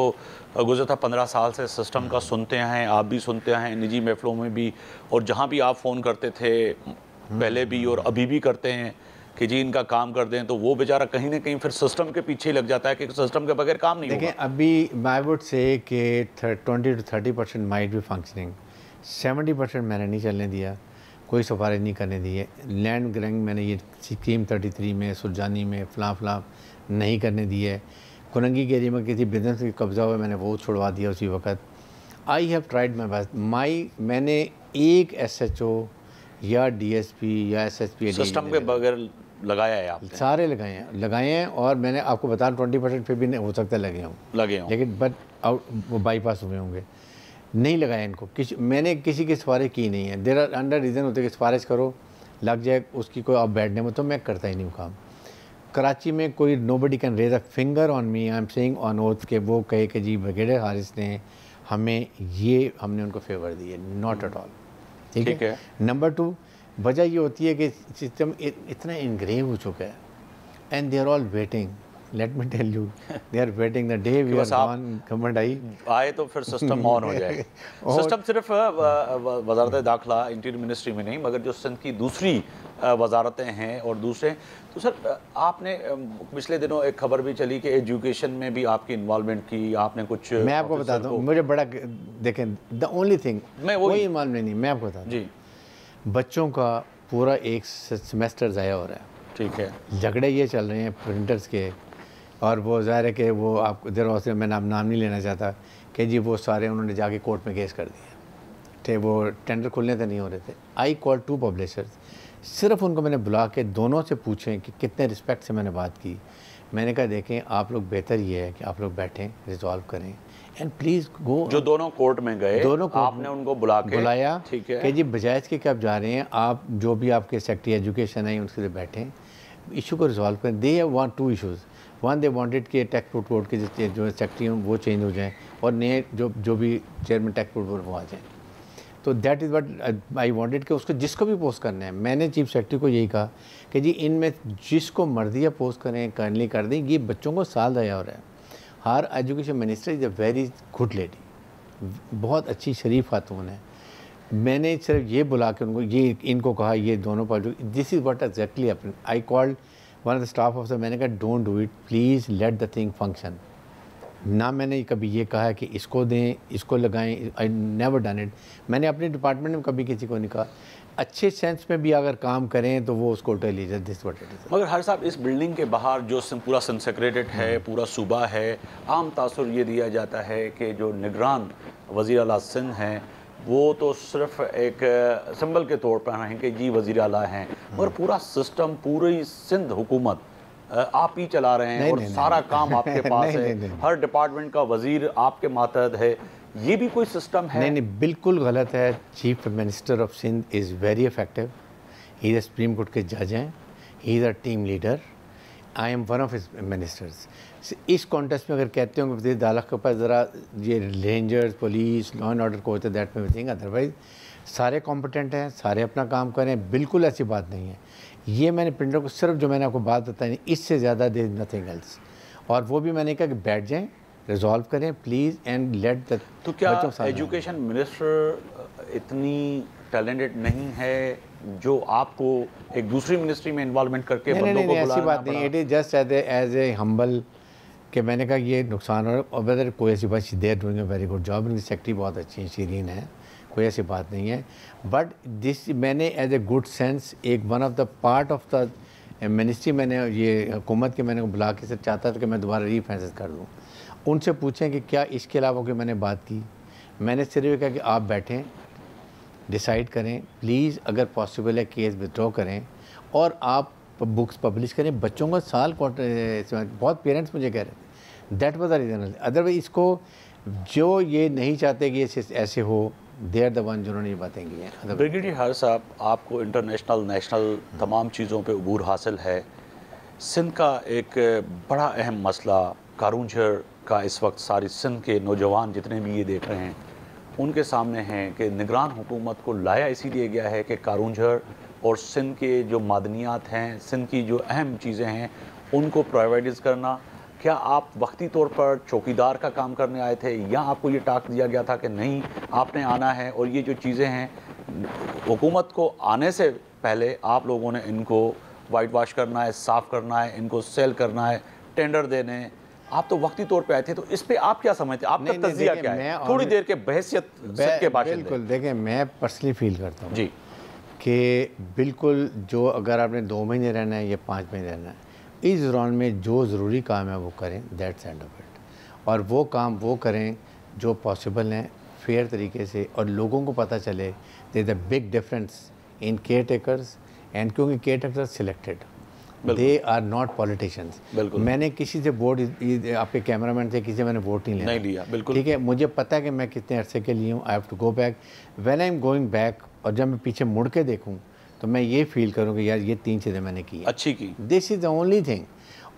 गुजरता पंद्रह साल से सिस्टम का सुनते हैं आप भी सुनते हैं निजी महफलों में भी और जहाँ भी आप फ़ोन करते थे पहले भी और अभी भी करते हैं कि जी इनका काम कर दें तो वो बेचारा कहीं ना कहीं फिर सिस्टम के पीछे ही लग जाता है कि सिस्टम के बगैर काम नहीं देखें अभी माई वुड से कि twenty to thirty percent might भी फंक्शनिंग सेवेंटी परसेंट मैंने नहीं चलने दिया कोई सफारिश नहीं करने दी है लैंड ग्रैंग मैंने ये स्कीम थर्टी थ्री में सुलझानी में फ़लाँ फ़लाँ नहीं करने दी है कुरंगी के एरिया में किसी बिजनेस के कब्ज़ा हुआ मैंने वो छुड़वा दिया उसी वक्त I have tried my best my मैंने एक एस एच ओ या डी एस पी या एस एस पी सिस्टम के बगैर लगाया है आपने सारे लगाए हैं लगाए हैं और मैंने आपको बताया ट्वेंटी परसेंट फिर भी नहीं हो सकता लगे हों लगे हूँ लेकिन बट आउट बाईपास हुए होंगे नहीं लगाया इनको किसी मैंने किसी की सिफारिश की नहीं है देर आर अंडर रीज़न होते कि सिफारिश करो लग जाए उसकी कोई आप बैठने में तो मैं करता ही नहीं हूँ काम कराची में कोई nobody can raise a finger on me I am saying on oath के वो कहे कि जी ब्रिगेडियर हारिस ने हमें ये हमने उनको फेवर दिए है नॉट एट ऑल ठीक है, नंबर टू वजह ये होती है कि सिस्टम इतना इनग्रेव हो चुका है and they are all waiting let me tell you they are waiting the day we are gone government I आए तो फिर सिस्टम ऑन हो जाएगा सिस्टम सिर्फ वजारत दाखिला इंटीरियर मिनिस्ट्री में नहीं मगर जो सिंध की दूसरी वजारतें हैं और दूसरे तो सर आपने पिछले दिनों एक खबर भी चली कि एजुकेशन में भी आपकी इन्वॉल्वमेंट की आपने कुछ मैं आपको बताता हूँ मुझे बड़ा देखें द ओनली थिंग मैं वही इन्वॉल्वमेंट नहीं मैं आपको बता जी बच्चों का पूरा एक सेमेस्टर ज़ाया हो रहा है ठीक है झगड़े ये चल रहे हैं प्रिंटर्स के और वो ज़ाहिर है कि वो आप देर वास्ते मैं नाम नाम नहीं लेना चाहता कि जी वो सारे उन्होंने जाके कोर्ट में केस कर दिया थे वो टेंडर खुलने तक नहीं हो रहे थे आई कॉल टू पब्लिशर्स सिर्फ उनको मैंने बुला के दोनों से पूछें कि कितने रिस्पेक्ट से मैंने बात की मैंने कहा देखें आप लोग बेहतर ये है कि आप लोग बैठें रिजॉल्व करें एंड प्लीज़ गो जो दोनों कोर्ट में गए दोनों कोर्ट आपने उनको बुला के बुलाया ठीक है कि जी बजाय इसके कब जा रहे हैं आप जो भी आपके सेक्टरी एजुकेशन है उनके लिए बैठें इशू को रिजॉल्व करें they want to issues one they wanted कि टैक्स बोर्ड बोर्ड के जितने जो सेक्रेटरी हों वो चेंज हो जाएँ और नए जो जो भी चेयरमैन टैक्स बोर्ड बोर्ड वो आ जाएँ तो that is what I wanted कि उसको जिसको भी पोस्ट करना है मैंने चीफ सेक्रेटरी को यही कहा कि जी इनमें जिसको मर्जी या पोस्ट करें कर्नली कर दें ये बच्चों को साल दया हो रहा है हार education minister is a very good lady बहुत अच्छी शरीफ खातून है मैंने सिर्फ ये बुला के उनको ये इनको कहा ये दोनों party this is what exactly I called one of the staff officer मैंने कहा don't do it please let the thing function ना मैंने कभी ये कहा कि इसको दें इसको लगाएं आई नेवर डन इट मैंने अपने डिपार्टमेंट में कभी किसी को नहीं कहा अच्छे सेंस में भी अगर काम करें तो वो उसको लीजिए दिस वट इट मगर हर साहब इस बिल्डिंग के बाहर जो पूरा सनसेक्रेटेड है हम्म। पूरा सूबा है आम तासर ये दिया जाता है कि जो निगरान वज़ी अला सिंह हैं वो तो सिर्फ एक सिंबल के तौर पर हैं कि जी वजीर अला हैं हम्म। मगर पूरा सिस्टम पूरी सिंध हुकूमत आप ही चला रहे हैं नहीं, और नहीं, सारा नहीं, काम आपके पास नहीं, है नहीं, नहीं, हर डिपार्टमेंट का वजीर आपके मातहत है ये भी कोई सिस्टम है नहीं नहीं बिल्कुल गलत है chief minister of Sindh is very effective he supreme court के जज हैं he is a team leader I am one of his ministers इस कॉन्टेस्ट में अगर कहते होंगे कि दालक के पास ज़रा ये rangers police law and order को होते दैट में थिंग अदरवाइज सारे कॉम्पिटेंट हैं सारे अपना काम कर रहे हैं बिल्कुल ऐसी बात नहीं है ये मैंने प्रिंटर को सिर्फ जो मैंने आपको बात बताई इससे ज़्यादा दे नथिंग एल्स और वो भी मैंने कहा कि बैठ जाएँ रिजॉल्व करें प्लीज़ एंड लेट द तो क्या एजुकेशन मिनिस्टर इतनी टैलेंटेड नहीं है जो आपको एक दूसरी मिनिस्ट्री में इन्वॉल्वमेंट करके नहीं, नहीं, नहीं, ऐसी बात नहीं it is just as as a humble कि मैंने कहा ये नुकसान और वेदर कोई ऐसी बात there doing very good job इनकी सेक्टरी बहुत अच्छी है शीरीन है कोई ऐसी बात नहीं है बट दिस मैंने एज ए गुड सेंस एक one of the part of the ministry मैंने ये हुकूमत के मैंने बुला के सर चाहता था कि मैं दोबारा रीफाइनेंस कर दूँ उनसे पूछें कि क्या इसके अलावा कोई मैंने बात की मैंने सिर्फ कहा कि आप बैठें डिसाइड करें प्लीज़ अगर पॉसिबल है केस विदड्रॉ करें और आप बुक्स पब्लिश करें बच्चों का साल बहुत पेरेंट्स मुझे कह रहे थे that was a reason otherwise इसको जो ये नहीं चाहते कि ऐसे हो देर दबान जिन्होंने ये बातें की हैं ब्रिगेडियर हर साहब आपको इंटरनेशनल नेशनल हम्म। तमाम चीज़ों पे अबूर हासिल है सिंध का एक बड़ा अहम मसला कारूझर का इस वक्त सारी सिंध के नौजवान जितने भी ये देख रहे हैं उनके सामने हैं कि निगरान हुकूमत को लाया इसीलिए गया है कि कारूंझर और सिंध के जो मादनियात हैं सिंध की जो अहम चीज़ें हैं उनको प्राइवेटाइज करना क्या आप वक्ती तौर पर चौकीदार का काम करने आए थे या आपको ये टाक दिया गया था कि नहीं आपने आना है और ये जो चीज़ें हैं हुकूमत को आने से पहले आप लोगों ने इनको वाइट वाश करना है साफ़ करना है इनको सेल करना है टेंडर देने आप तो वक्ती तौर पे आए थे तो इस पे आप क्या समझते आपका तजिया क्या है थोड़ी देर के बहसियत के बाद बिल्कुल देखें मैं पर्सनली फील करता हूँ जी कि बिल्कुल जो अगर आपने दो महीने रहना है या पाँच महीने रहना है इस दौरान में जो ज़रूरी काम है वो करें दैट्स एंड ऑफ इट और वो काम वो करें जो पॉसिबल हैं फेयर तरीके से और लोगों को पता चले the big difference in caretakers and क्योंकि caretaker selected they are not politicians मैंने किसी से वोट आपके कैमरामैन से किसी से मैंने वोट नहीं लिया नहीं लिया बिल्कुल ठीक है मुझे पता है कि मैं कितने अरसे के लिए हूँ I have to go back when I am going back और जब मैं पीछे मुड़ के देखूँ तो मैं ये फील करूँ कि यार ये तीन चीज़ें मैंने की अच्छी की this is the only thing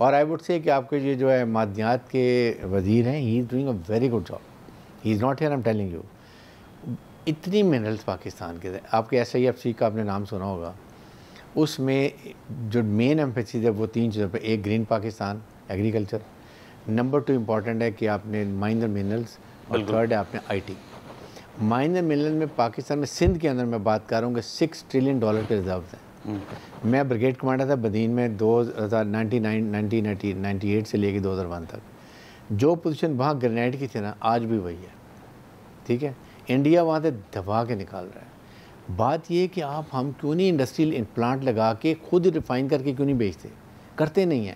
और आई वुड से कि आपके ये जो है माध्यात के वजीर हैं he is doing a very good job he is not here I am telling you इतनी मिनरल्स पाकिस्तान के आपके एस आई एफ सी का आपने नाम सुना होगा उसमें जो मेन एम्फेसिस है वो तीन चीज़ों पर एक green Pakistan agriculture number two important है कि आपने माइनर मिनरल्स और थर्ड है आपने आईटी माइनर मिनरल में पाकिस्तान में सिंध के अंदर मैं बात कर रहा हूँ कि सिक्स ट्रिलियन डॉलर के रिजर्व हैं हम्म। मैं ब्रिगेड कमांडर था बदीन में दो हज़ार नाइन्टी नाइन नाइन्टी एट से लेके दो हज़ार वन तक जो पोजिशन वहाँ ग्रेनेड की थी ना आज भी वही है ठीक है इंडिया वहाँ से दबा के निकाल रहा है बात यह कि आप हम क्यों नहीं इंडस्ट्रियल प्लांट लगा के खुद रिफाइन करके क्यों नहीं बेचते करते नहीं हैं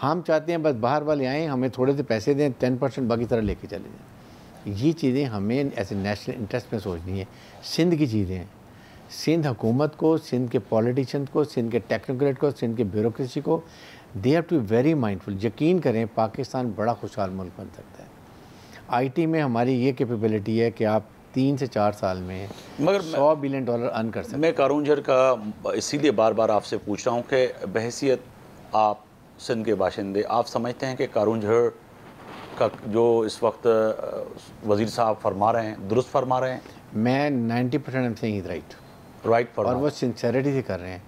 हम चाहते हैं बस बाहर वाले आएँ हमें थोड़े से पैसे दें टेन परसेंट बाकी तरह लेके चले जाएँ ये चीज़ें हमें ऐसे नेशनल इंटरेस्ट में सोचनी है सिंध की चीज़ें हैं सिंध हुकूमत को सिंध के पॉलिटिशन को सिंध के टेक्नोक्रेट को सिंध के ब्यूरोसी को they have to very mindful यकीन करें पाकिस्तान बड़ा खुशहाल मुल्क बन सकता है आईटी में हमारी ये कैपेबिलिटी है कि आप तीन से चार साल में मगर सौ बिलियन डॉलर अर्न कर सकते मैं कारूंझर का इसीलिए बार बार आपसे पूछ रहा हूँ कि बहसीत आप सिंध के बाशिंदे आप समझते हैं कि कारूंझर का जो इस वक्त वजीर साहब फरमा रहे हैं दुरुस्त फरमा रहे हैं मैं ninety percent saying right right और वो सिंसेरिटी से कर रहे हैं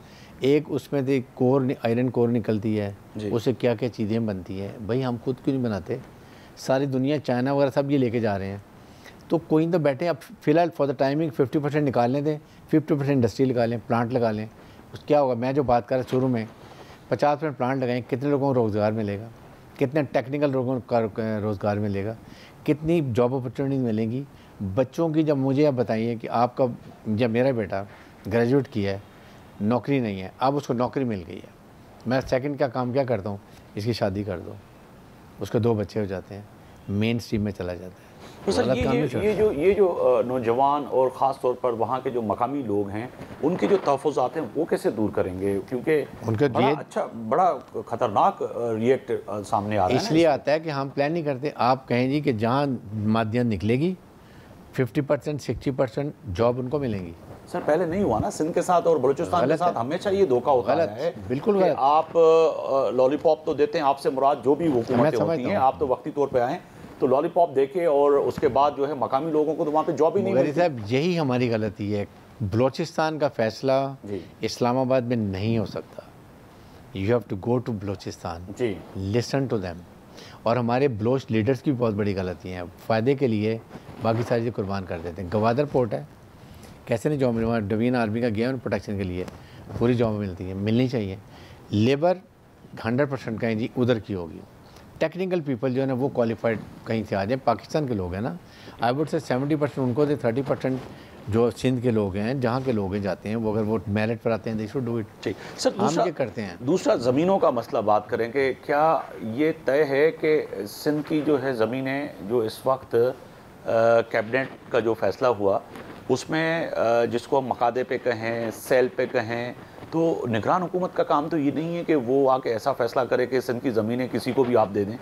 एक उसमें से कोर आयरन कोर निकलती है उससे क्या क्या चीज़ें बनती हैं भाई हम खुद क्यों नहीं बनाते सारी दुनिया चाइना वगैरह सब ये लेके जा रहे हैं तो कोई तो बैठे अब फिलहाल फॉर द टाइमिंग 50 परसेंट निकाल लें दें फिफ्टी परसेंट इंडस्ट्री लगा लें प्लांट लगा लें उस क्या होगा मैं जो बात कर रहा शुरू में पचास परसेंट प्लांट लगाएं कितने लोगों को रोज़गार मिलेगा कितने टेक्निकल लोगों का रोज़गार मिलेगा कितनी जॉब अपॉर्चुनिटी मिलेंगी बच्चों की जब मुझे आप बताइए कि आपका जब मेरा बेटा ग्रेजुएट किया है नौकरी नहीं है अब उसको नौकरी मिल गई है मैं सेकेंड का काम क्या करता हूँ इसकी शादी कर दो उसके दो बच्चे हो जाते हैं मेन स्ट्रीम में चला जाता है तो सर ये ये, ये जो ये जो नौजवान और ख़ास तौर पर वहाँ के जो मकामी लोग हैं उनके जो तहफ़ात हैं वो कैसे दूर करेंगे क्योंकि उनका बड़ा अच्छा बड़ा ख़तरनाक रिएक्ट सामने आ रहा है इसलिए आता है कि हम प्लान नहीं करते आप कहें जी कि जहाँ मादियाँ निकलेगी fifty percent sixty percent job उनको मिलेंगी सर पहले नहीं हुआ ना सिंध के साथ और बलूचिस्तान के साथ हमेशा ये धोखा होता गलत, है बिल्कुल गलत। आप लॉलीपॉप तो देते हैं आपसे मुराद जो भी हुकूमतें होती हैं आप तो वक्ती तौर पे आए तो लॉलीपॉप देखे और उसके बाद जो है मकामी लोगों को तो वहाँ पे जॉब ही नहीं साहब यही हमारी गलती है बलोचिस्तान का फैसला इस्लामाबाद में नहीं हो सकता you have to go to Balochistan जी लिसन टू दैम और हमारे बलोच लीडर्स की भी बहुत बड़ी गलती हैं फ़ायदे के लिए बाकी सारी चीज़ें कुर्बान कर देते हैं गवादर पोर्ट है कैसे नहीं जॉब मिले वहाँ डवीन आर्मी का गेम प्रोटेक्शन के लिए पूरी जॉब मिलती है मिलनी चाहिए लेबर हंड्रेड परसेंट कहें जी उधर की होगी टेक्निकल पीपल जो है ना वो क्वालिफाइड कहीं से आ जाए पाकिस्तान के लोग हैं ना I would say seventy percent उनको दे थर्टी परसेंट जो सिंध के लोग हैं जहाँ के लोग जाते हैं वो अगर वो मेरिट पर आते हैं देश डू इट ठीक सर हम ये करते हैं दूसरा ज़मीनों का मसला बात करें कि क्या ये तय है कि सिंध की जो है ज़मीनें जो इस वक्त कैबिनेट का जो फैसला हुआ उसमें जिसको मकादे पे कहें सेल पे कहें तो निगरान हुकूमत का काम तो ये नहीं है कि वो आके ऐसा फैसला करे कि सिंध की ज़मीनें किसी को भी आप दे दें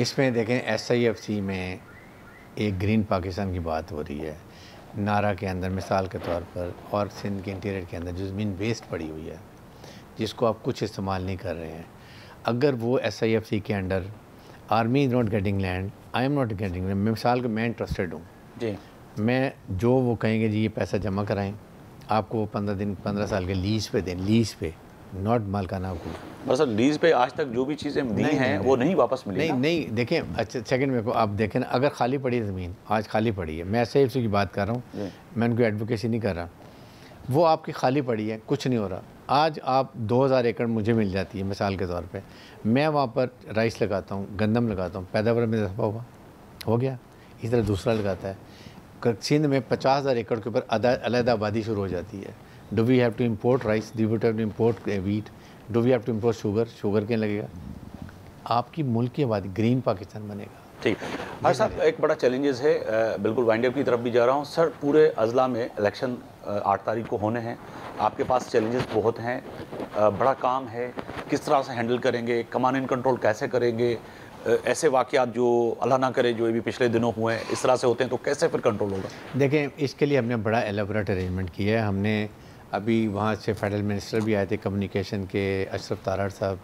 इसमें देखें एस आई एफ सी में एक ग्रीन पाकिस्तान की बात हो रही है नारा के अंदर मिसाल के तौर पर और सिंध के इंटीरियर के अंदर जो ज़मीन वेस्ट पड़ी हुई है जिसको आप कुछ इस्तेमाल नहीं कर रहे हैं अगर वो एस आई एफ सी के under army is not getting land I am not getting land मिसाल के मैं इंटरेस्टेड हूँ जी मैं जो वो कहेंगे जी ये पैसा जमा कराएँ आपको वो पंद्रह दिन पंद्रह साल के लीज पे दें लीज पे नॉट मालकाना हुकूम बस लीज पे आज तक जो भी चीज़ें दी हैं वो नहीं वापस मिली नहीं ना? नहीं देखें अच्छा सेकंड में आप देखें ना अगर खाली पड़ी है ज़मीन आज खाली पड़ी है मैं उसी की बात कर रहा हूँ मैं उनकी एडवोकेसी नहीं कर रहा वो आपकी खाली पड़ी है कुछ नहीं हो रहा आज आप 2000 एकड़ मुझे मिल जाती है मिसाल के तौर पर मैं वहाँ पर राइस लगाता हूँ गंदम लगाता हूँ पैदावार में इजाफा हुआ हो गया इस तरह दूसरा लगाता है सिंध में पचास हज़ार एकड़ के ऊपर अलग आबादी शुरू हो जाती है do we have to import rice do we to import wheat do we have to import sugar sugar के लगेगा आपकी मुल्क की आबादी ग्रीन पाकिस्तान बनेगा ठीक हर हाँ साहब एक बड़ा चैलेंजेस है uh, बिल्कुल वाइंड की तरफ भी जा रहा हूँ सर पूरे अजला में इलेक्शन uh, आठ तारीख को होने हैं आपके पास चैलेंजेस बहुत हैं uh, बड़ा काम है किस तरह से हैंडल करेंगे कमान एंड कंट्रोल कैसे करेंगे ऐसे वाक़ात जो अल्लाह ना करे जो अभी भी पिछले दिनों हुए हैं इस तरह से होते हैं तो कैसे फिर कंट्रोल होगा देखें इसके लिए हमने बड़ा एलेबरेट अरेंजमेंट किया है हमने अभी वहाँ से फेडरल मिनिस्टर भी आए थे कम्युनिकेशन के अशरफ तारार साहब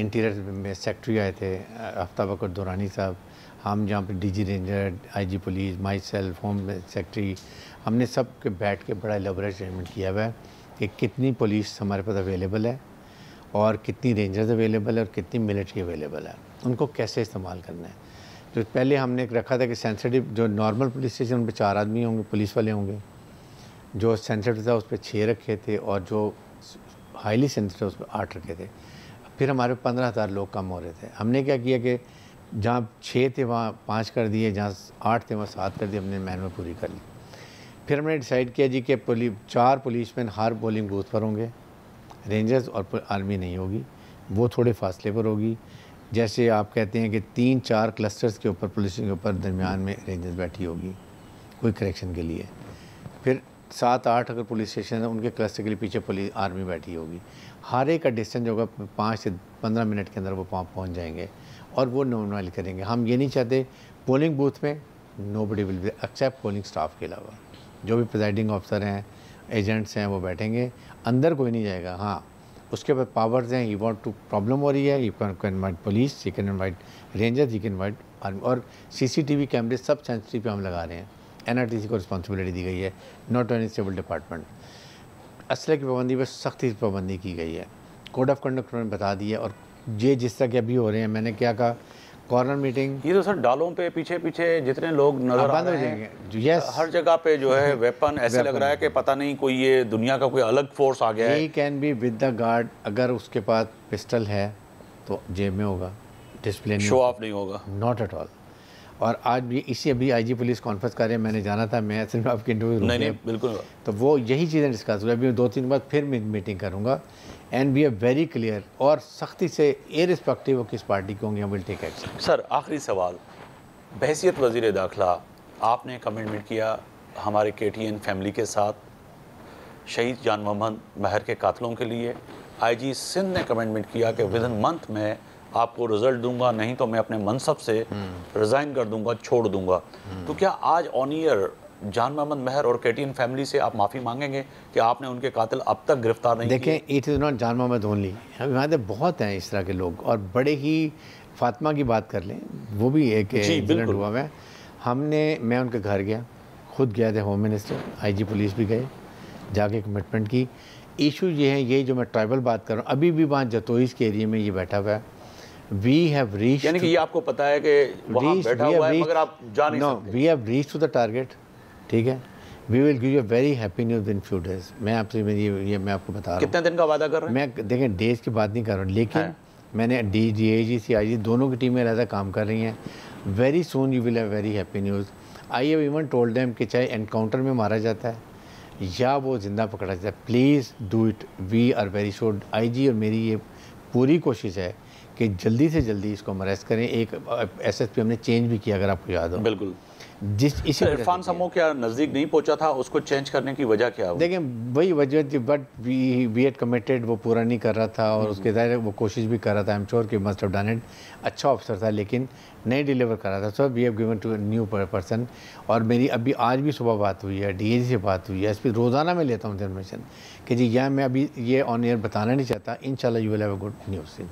इंटीरियर में सेक्रेटरी आए थे आफ्ताब अकर दुरानी साहब हम जहाँ पर जी रेंजर जी police myself home secretary हमने सब के बैठ के बड़ा एलेबरेट अरेंजमेंट किया हुआ है कि कितनी पुलिस हमारे पास अवेलेबल है और कितनी रेंजर्स अवेलेबल है और कितनी मिलिट्री अवेलेबल है उनको कैसे इस्तेमाल करना है जो पहले हमने एक रखा था कि सेंसिटिव जो नॉर्मल पुलिस स्टेशन उन पर चार आदमी होंगे पुलिस वाले होंगे जो सेंसिटिव था उस पर छः रखे थे और जो हाईली सेंसिटिव उस पर आठ रखे थे फिर हमारे पंद्रह हज़ार लोग कम हो रहे थे हमने क्या किया कि जहाँ छः थे वहाँ पाँच कर दिए जहाँ आठ थे वहाँ सात कर दिए हमने मैन में पूरी कर ली फिर हमने डिसाइड किया जी कि पुलिस चार पुलिसमैन हर पोलिंग बूथ पर होंगे रेंजर्स और आर्मी नहीं होगी वो थोड़े फासले पर होगी जैसे आप कहते हैं कि तीन चार क्लस्टर्स के ऊपर पुलिस के ऊपर दरमियान में रेंजर्स बैठी होगी कोई करेक्शन के लिए फिर सात आठ अगर पुलिस स्टेशन है उनके क्लस्टर के लिए पीछे पुलिस आर्मी बैठी होगी हर एक का डिस्टेंस होगा पाँच से पंद्रह मिनट के अंदर वो पहुँच जाएंगे और वो नॉर्मल करेंगे हम ये नहीं चाहते पोलिंग बूथ में nobody be except polling staff के अलावा जो भी प्रजाइडिंग ऑफिसर हैं एजेंट्स हैं वो बैठेंगे अंदर कोई नहीं जाएगा हाँ उसके बाद पावर्स हैं यू वॉन्ट टू प्रॉब्लम हो रही है you can white police you can white rangers you can white army और सीसीटीवी कैमरे सब सेंचुरी पे हम लगा रहे हैं एनआरटीसी को रिस्पॉन्सिबिलिटी दी गई है नॉट ओनली सिविल डिपार्टमेंट असले की पाबंदी पर सख्ती पाबंदी की गई है कोड ऑफ कंडक्ट उन्होंने बता दी है और ये जिस तरह के अभी हो रहे हैं मैंने क्या कहा कॉर्नर मीटिंग ये तो सर डालों पे पीछे पीछे जितने लोग नजर आ रहे हैं यस हर जगह पे जो है वेपन ऐसे वेपन लग रहा है कि पता नहीं कोई ये दुनिया का कोई अलग फोर्स आ गया है can be with the guard अगर उसके पास पिस्टल है तो जेब में होगा डिस्प्ले शो ऑफ नहीं होगा नॉट एट ऑल और आज भी इसी अभी आईजी पुलिस कॉन्फ्रेंस कर रहे हैं मैंने जाना था मैं सिर्फ आपके इंटरव्यू नहीं नहीं बिल्कुल तो वो यही चीज़ें डिस्कस हुई अभी दो तीन बार फिर मीटिंग करूँगा and we are very clear और सख्ती से इरिस्पेक्टिव वो किस पार्टी के होंगे विल टेक एक्शन सर आखिरी सवाल बहसीत वजीर दाखिला आपने कमिटमेंट किया हमारे के टी एन फैमिली के साथ शहीद जान मोहम्मद महर के कातलों के लिए आई जी सिंध ने कमिटमेंट किया कि विद इन मंथ में आपको रिजल्ट दूंगा नहीं तो मैं अपने मनसब से रिज़ाइन हम्म। कर दूंगा छोड़ दूंगा तो क्या आज ऑन ईयर जान महमद महर और केटीएन फैमिली से आप माफ़ी मांगेंगे कि आपने उनके कातिल अब तक गिरफ्तार नहीं देखें इट इज़ नॉट जान महमद ओनली हमारे बहुत हैं इस तरह के लोग और बड़े ही फातिमा की बात कर लें वो भी एक इंसिडेंट हुआ मैं हमने मैं उनके घर गया खुद गया थे होम मिनिस्टर आईजी पुलिस भी गए जाके कमिटमेंट की इशू ये है ये जो मैं ट्राइबल बात कर रहा हूँ अभी भी वहाँ जतोईस के एरिए में ये बैठा हुआ है वी हैव रीच यानी कि ये आपको पता है कि वहाँ बैठा हुआ है मगर आप जा नहीं सकते we have reach to the target ठीक है we will give you very happy news in few days मैं आपसे मेरी ये मैं आपको बता रहा हूँ कितने दिन का वादा कर रहा मैं देखें डेज की बात नहीं कर रहा हूँ लेकिन हाँ। मैंने डी जी ए जी सी आई जी दोनों की टीमें लहजा काम कर रही हैं वेरी सोन यू विल है very happy news I have even told dam कि चाहे एनकाउंटर में मारा जाता है या वो ज़िंदा पकड़ा जाता है please do it we are very sure I G और मेरी ये पूरी कोशिश है कि जल्दी से जल्दी इसको हम अरेस्ट करें एक एस एस पी हमने चेंज भी किया अगर आपको याद हो बिल्कुल जिस इसी अच्छा, इरफान समो क्या नज़दीक नहीं पहुंचा था उसको चेंज करने की वजह क्या देखिए वही वजह थी बट वी एड कमिटेड वो पूरा नहीं कर रहा था और हम्म, उसके ज़ाहिर हम्म। वो कोशिश भी कर रहा था एम श्योर कि मस्ट हैव डन इट अच्छा ऑफिसर था लेकिन नहीं डिलीवर कर रहा था so we have given to new person और मेरी अभी आज भी सुबह बात हुई है डी से बात हुई है एस रोज़ाना मैं लेता हूँ इन्फॉर्मेशन कि जी यह मैं अभी ये ऑन एयर बताना नहीं चाहता इन you will have good news in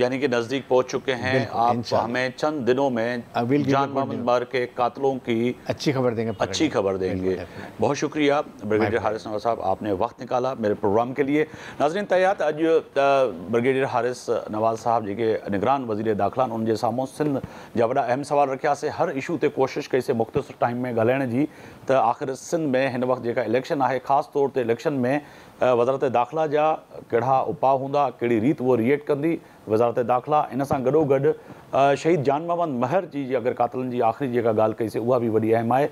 यानी कि नज़दीक पहुंच चुके हैं आप हमें चंद दिनों में जान मोहम्मद बार के कातलों की अच्छी खबर देंगे अच्छी खबर देंगे बहुत शुक्रिया ब्रिगेडियर हारिस नवाज साहब आपने वक्त निकाला मेरे प्रोग्राम के लिए नाजरीन तैयार आज ब्रिगेडियर हारिस नवाज साहब जी के निगरान वजीर दाखिला उनके सामू सिंध जा वॾा अहम रखा से हर इशू से कोशिश कई मुख़्तसिर टाइम में ॻाल्हाइण की आख़िर सिंध में इन वक्त जो इलेक्शन है खास तौर पर इलेक्शन में वज़ारत दाख़िला जा कहिड़ा उपाउ हूंदा कहिड़ी रीति उहो रिएक्ट कंदी वज़ारत दाख़िला इन सां गॾोगॾु शहीद जान मोहम्मद महर जी अगरि कातिलनि जी आख़िरी जेका ॻाल्हि कईसीं उहा बि वॾी अहम आहे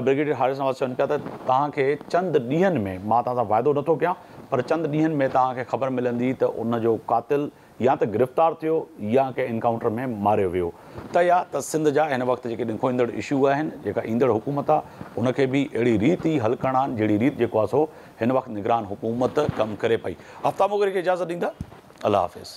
ब्रिगेडियर हारिस नवाज़ चवनि पिया त तव्हांखे चंद ॾींहंनि में मां तव्हां सां फ़ाइदो नथो कयां पर चंद ॾींहंनि में तव्हांखे ख़बर मिलंदी त उनजो कातिल या त गिरफ़्तार थियो या कंहिं एनकाउंटर में मारियो वियो त या त सिंध जा हिन वक़्तु जेके ॾिखो ईंदड़ इशू आहिनि जेका ईंदड़ हुकूमत आहे उनखे बि अहिड़ी रीति ई हल करणा आहिनि जहिड़ी रीति जेको आहे सो हिन वक़्तु निगरान हुकूमत कमु करे पई हफ़्ता मोगरे खे इजाज़त ॾींदा अलाह हाफ़िज़